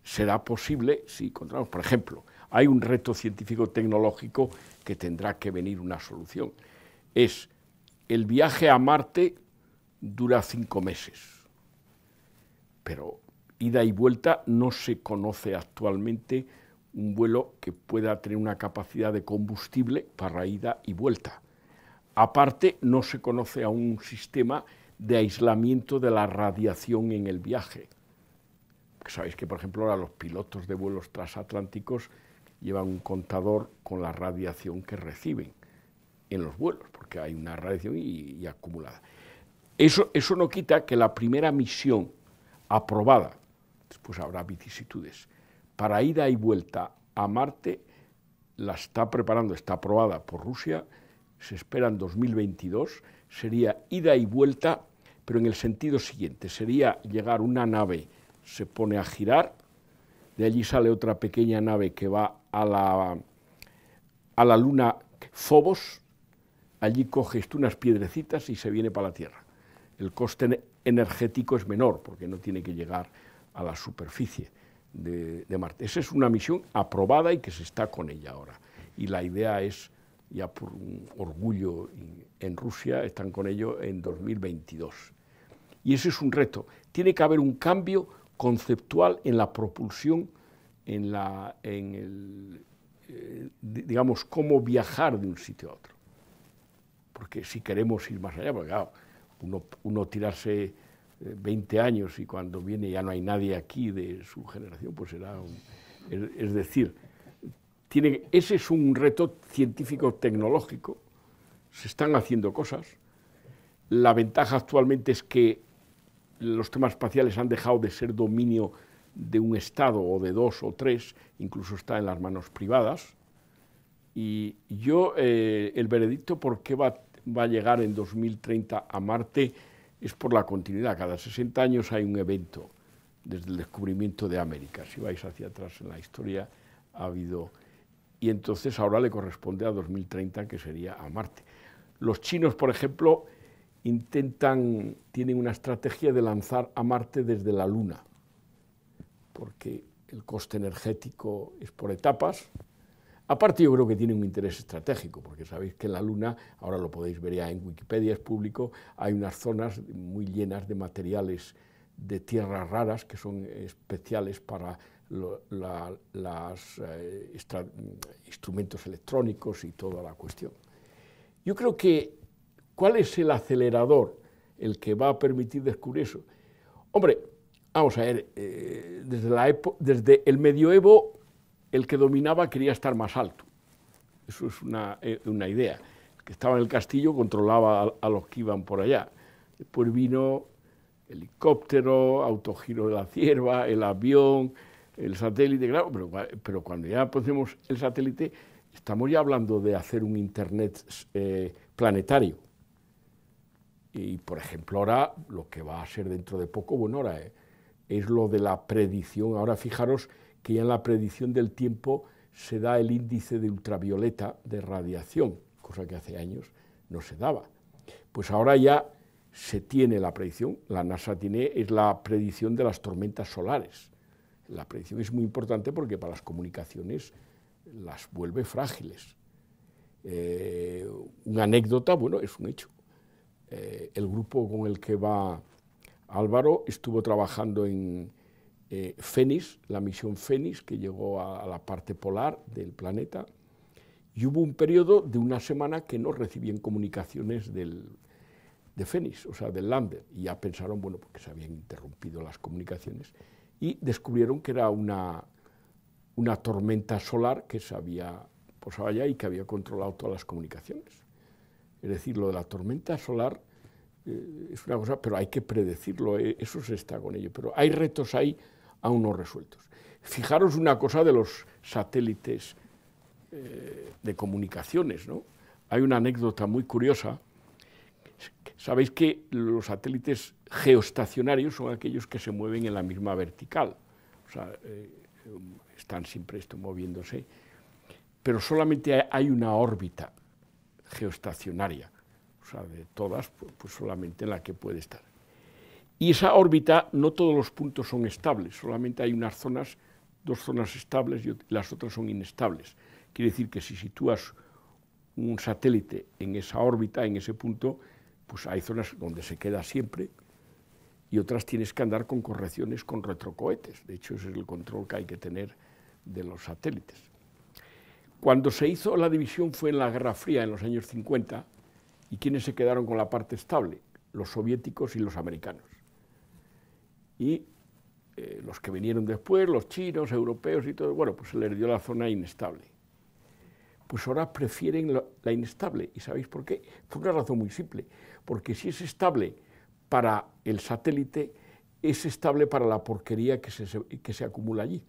será posible si encontramos, por ejemplo, hay un reto científico-tecnológico que tendrá que venir una solución. Es el viaje a Marte dura cinco meses, pero ida y vuelta no se conoce actualmente un vuelo que pueda tener una capacidad de combustible para ida y vuelta. Aparte, no se conoce aún un sistema de aislamiento de la radiación en el viaje. sabéis que, por ejemplo, ahora los pilotos de vuelos transatlánticos llevan un contador con la radiación que reciben en los vuelos, porque hay una radiación y, acumulada. Eso, eso no quita que la primera misión aprobada, después habrá vicisitudes, para ida y vuelta a Marte, la está preparando, está aprobada por Rusia, se espera en 2022, sería ida y vuelta, pero en el sentido siguiente, sería llegar una nave, se pone a girar, de allí sale otra pequeña nave que va a la, a la luna Phobos, allí coges tú unas piedrecitas y se viene para la Tierra. El coste energético es menor porque no tiene que llegar a la superficie de, Marte. Esa es una misión aprobada y que se está con ella ahora. Y la idea es, ya por un orgullo en Rusia, están con ello en 2022. Y ese es un reto. Tiene que haber un cambio conceptual en la propulsión, en, la, en el, eh, digamos, cómo viajar de un sitio a otro porque si queremos ir más allá, porque claro, uno, tirarse 20 eh, años y cuando viene ya no hay nadie aquí de su generación, pues será Es, decir, ese es un reto científico-tecnológico, se están haciendo cosas. La ventaja actualmente es que los temas espaciales han dejado de ser dominio de un Estado o de dos o tres, incluso está en las manos privadas. Y yo, eh, el veredicto por qué va va a llegar en 2030 a Marte es por la continuidad. Cada 60 años hay un evento desde el descubrimiento de América. Si vais hacia atrás en la historia, ha habido... Y entonces ahora le corresponde a 2030, que sería a Marte. Los chinos, por ejemplo, intentan, tienen una estrategia de lanzar a Marte desde la Luna, porque el coste energético es por etapas, Aparte yo creo que tiene un interés estratégico, porque sabéis que la Luna, ahora lo podéis ver ya en Wikipedia, es público, hay unas zonas muy llenas de materiales de tierras raras que son especiales para los eh, mm, instrumentos electrónicos y toda la cuestión. Yo creo que, ¿cuál es el acelerador el que va a permitir descubrir eso? Hombre, vamos a ver, eh, desde, la desde el medioevo el que dominaba quería estar más alto. Eso es una, eh, una idea. El que estaba en el castillo controlaba a, los que iban por allá. Después vino helicóptero, autogiro de la cierva, el avión, el satélite, claro, pero, pero cuando ya ponemos el satélite, estamos ya hablando de hacer un Internet eh, planetario. Y, por ejemplo, ahora lo que va a ser dentro de poco, bueno, ahora... es, eh, es lo de la predicción. Ahora fijaros que ya en la predicción del tiempo se da el índice de ultravioleta de radiación, cosa que hace años no se daba. Pues ahora ya se tiene la predicción, la NASA tiene, es la predicción de las tormentas solares. La predicción es muy importante porque para las comunicaciones las vuelve frágiles. Eh, una anécdota, bueno, es un hecho. Eh, el grupo con el que va Álvaro estuvo trabajando en eh, la misión Fénix, que llegó a, la parte polar del planeta, y hubo un periodo de una semana que no recibían comunicaciones del, de Fénix, o sea, del lander, y ya pensaron, bueno, porque se habían interrumpido las comunicaciones, y descubrieron que era una, una tormenta solar que se había posado allá y que había controlado todas las comunicaciones. Es decir, lo de la tormenta solar eh, es una cosa, pero hay que predecirlo, eh, eso se está con ello. Pero hay retos ahí aún no resueltos. Fijaros una cosa de los satélites eh, de comunicaciones, ¿no? Hay una anécdota muy curiosa. Sabéis que los satélites geoestacionarios son aquellos que se mueven en la misma vertical. O sea, están siempre esto moviéndose. Pero solamente hay una órbita geoestacionaria o sea, de todas, pues, solamente en la que puede estar. Y esa órbita, no todos los puntos son estables, solamente hay unas zonas, dos zonas estables y las otras son inestables. Quiere decir que si sitúas un satélite en esa órbita, en ese punto, pues hay zonas donde se queda siempre y otras tienes que andar con correcciones con retrocohetes. De hecho, ese es el control que hay que tener de los satélites. Cuando se hizo la división fue en la Guerra Fría, en los años 50, ¿Y quiénes se quedaron con la parte estable? Los soviéticos y los americanos. Y eh, los que vinieron después, los chinos, europeos y todo, bueno, pues se les dio la zona inestable. Pues ahora prefieren la, inestable. ¿Y sabéis por qué? Por una razón muy simple. Porque si es estable para el satélite, es estable para la porquería que se, que se acumula allí.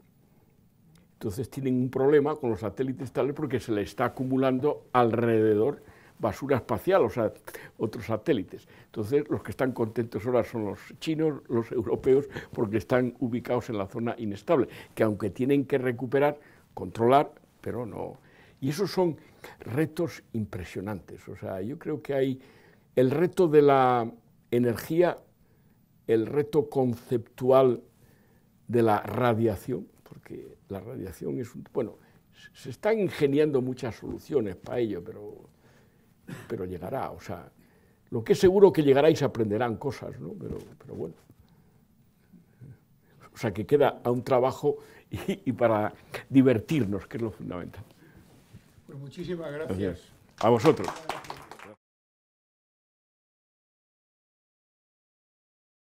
Entonces tienen un problema con los satélites estables porque se le está acumulando alrededor basura espacial, o sea, otros satélites. Entonces, los que están contentos ahora son los chinos, los europeos, porque están ubicados en la zona inestable, que aunque tienen que recuperar, controlar, pero no. Y esos son retos impresionantes. O sea, yo creo que hay el reto de la energía, el reto conceptual de la radiación, porque la radiación es un... Bueno, se están ingeniando muchas soluciones para ello, pero pero llegará, o sea, lo que es seguro que llegará y se aprenderán cosas, ¿no? Pero, pero bueno. O sea, que queda a un trabajo y, para divertirnos, que es lo fundamental. Pues muchísimas gracias. A vosotros.